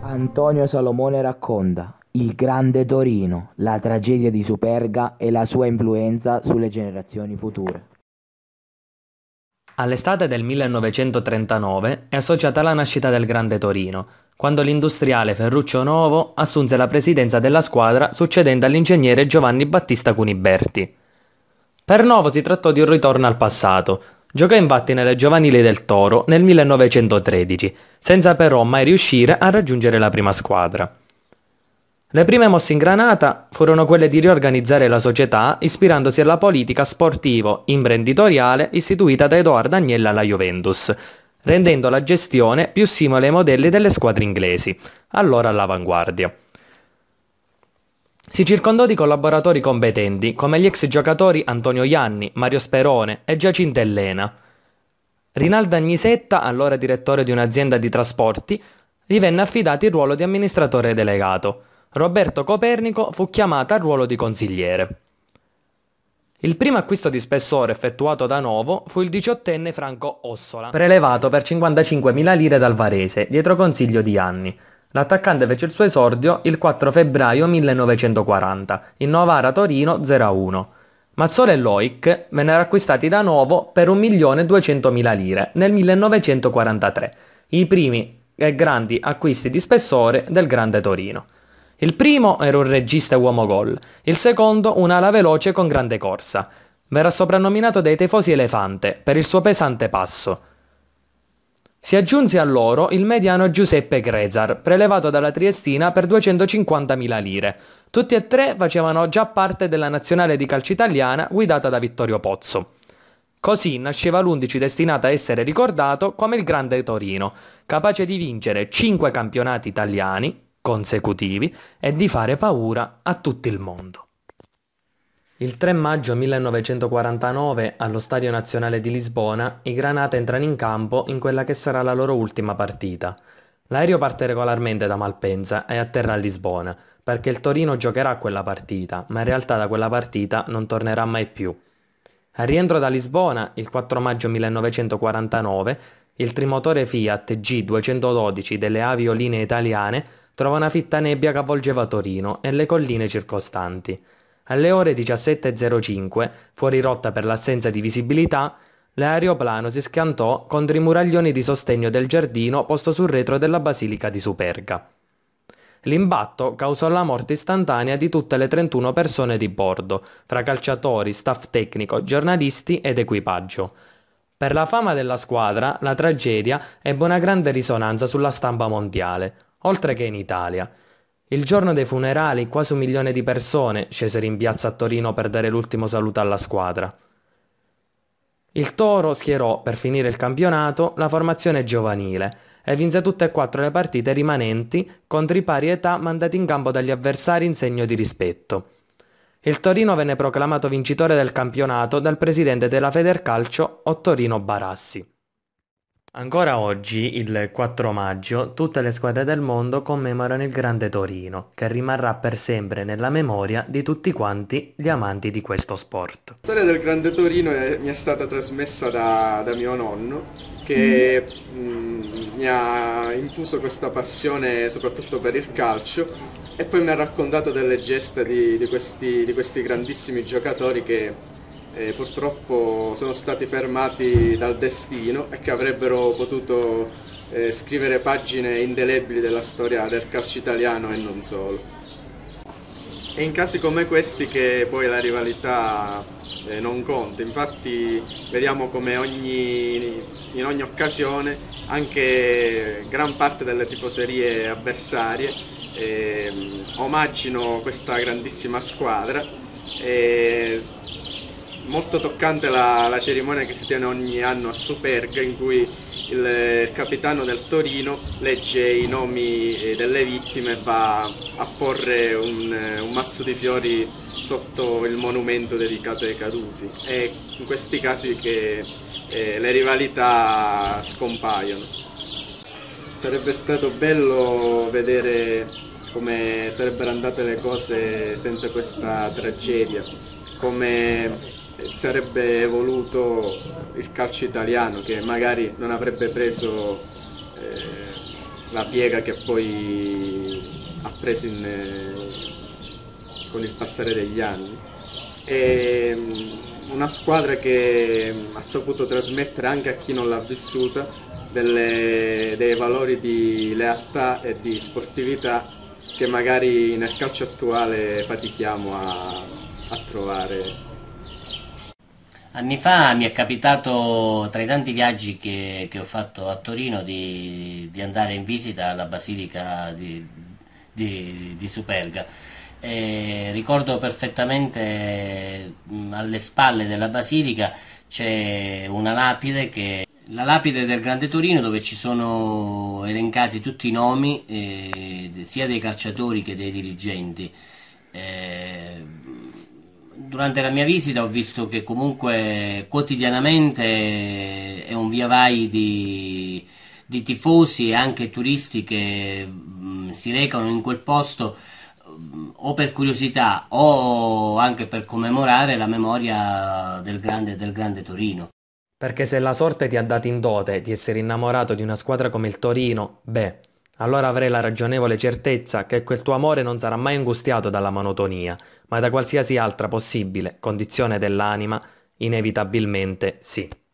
Antonio Salomone racconta Il grande Torino, la tragedia di Superga e la sua influenza sulle generazioni future. All'estate del 1939 è associata la nascita del Grande Torino, quando l'industriale Ferruccio Novo assunse la presidenza della squadra succedendo all'ingegnere Giovanni Battista Cuniberti. Per Novo si trattò di un ritorno al passato, Giocò infatti nelle giovanili del Toro nel 1913, senza però mai riuscire a raggiungere la prima squadra. Le prime mosse in Granata furono quelle di riorganizzare la società ispirandosi alla politica sportivo-imprenditoriale istituita da Edoardo Agnella alla Juventus, rendendo la gestione più simile ai modelli delle squadre inglesi, allora all'avanguardia. Si circondò di collaboratori competenti, come gli ex giocatori Antonio Ianni, Mario Sperone e Giacinta Elena. Rinaldo Agnisetta, allora direttore di un'azienda di trasporti, gli venne affidato il ruolo di amministratore delegato. Roberto Copernico fu chiamato al ruolo di consigliere. Il primo acquisto di spessore effettuato da Novo fu il diciottenne Franco Ossola, prelevato per 55.000 lire dal Varese, dietro consiglio di anni. L'attaccante fece il suo esordio il 4 febbraio 1940, in Novara Torino 01. Mazzola e Loic vennero acquistati da nuovo per 1.200.000 lire nel 1943, i primi e grandi acquisti di spessore del Grande Torino. Il primo era un regista uomo gol, il secondo un'ala veloce con grande corsa. Verrà soprannominato dai tifosi Elefante per il suo pesante passo. Si aggiunse a loro il mediano Giuseppe Grezar, prelevato dalla Triestina per 250.000 lire. Tutti e tre facevano già parte della nazionale di calcio italiana guidata da Vittorio Pozzo. Così nasceva l'11 destinato a essere ricordato come il Grande Torino, capace di vincere 5 campionati italiani consecutivi e di fare paura a tutto il mondo. Il 3 maggio 1949, allo Stadio Nazionale di Lisbona, i Granata entrano in campo in quella che sarà la loro ultima partita. L'aereo parte regolarmente da Malpensa e atterra a Lisbona, perché il Torino giocherà quella partita, ma in realtà da quella partita non tornerà mai più. Al rientro da Lisbona, il 4 maggio 1949, il trimotore Fiat G212 delle avioline italiane trova una fitta nebbia che avvolgeva Torino e le colline circostanti. Alle ore 17.05, fuori rotta per l'assenza di visibilità, l'aeroplano si schiantò contro i muraglioni di sostegno del giardino posto sul retro della basilica di Superga. L'imbatto causò la morte istantanea di tutte le 31 persone di bordo, fra calciatori, staff tecnico, giornalisti ed equipaggio. Per la fama della squadra, la tragedia ebbe una grande risonanza sulla stampa mondiale, oltre che in Italia, il giorno dei funerali quasi un milione di persone scesero in piazza a Torino per dare l'ultimo saluto alla squadra. Il Toro schierò, per finire il campionato, la formazione giovanile e vinse tutte e quattro le partite rimanenti contro i pari età mandati in campo dagli avversari in segno di rispetto. Il Torino venne proclamato vincitore del campionato dal presidente della Federcalcio Ottorino Barassi. Ancora oggi, il 4 maggio, tutte le squadre del mondo commemorano il Grande Torino, che rimarrà per sempre nella memoria di tutti quanti gli amanti di questo sport. La storia del Grande Torino è, mi è stata trasmessa da, da mio nonno, che mm. mh, mi ha infuso questa passione soprattutto per il calcio e poi mi ha raccontato delle geste di, di, questi, di questi grandissimi giocatori che eh, purtroppo sono stati fermati dal destino e che avrebbero potuto eh, scrivere pagine indelebili della storia del calcio italiano e non solo. È in casi come questi che poi la rivalità eh, non conta, infatti vediamo come ogni, in ogni occasione anche gran parte delle tifoserie avversarie eh, omaggino questa grandissima squadra e molto toccante la, la, cerimonia che si tiene ogni anno a Superga in cui il, il, capitano del Torino legge i nomi eh, delle vittime e va a porre un, eh, un, mazzo di fiori sotto il monumento dedicato ai caduti. È in questi casi che eh, le rivalità scompaiono. Sarebbe stato bello vedere come sarebbero andate le cose senza questa tragedia, come sarebbe evoluto il calcio italiano che magari non avrebbe preso eh, la piega che poi ha preso in, eh, con il passare degli anni. E, mm, una squadra che mm, ha saputo trasmettere anche a chi non l'ha vissuta delle, dei valori di lealtà e di sportività che magari nel calcio attuale fatichiamo a, a trovare. Anni fa mi è capitato, tra i tanti viaggi che, che ho fatto a Torino, di, di, andare in visita alla Basilica di, di, di Superga. E ricordo perfettamente mm, alle spalle della Basilica c'è una lapide che la lapide del Grande Torino dove ci sono elencati tutti i nomi eh, sia dei calciatori che dei dirigenti. Eh, durante la mia visita ho visto che comunque quotidianamente è un via vai di, di tifosi e anche turisti che mm, si recano in quel posto mm, o per curiosità o anche per commemorare la memoria del grande, del grande Torino. Perché se la sorte ti ha dato in dote di essere innamorato di una squadra come il Torino, beh, allora avrei la ragionevole certezza che quel tuo amore non sarà mai angustiato dalla monotonia, ma da qualsiasi altra possibile condizione dell'anima, inevitabilmente sì.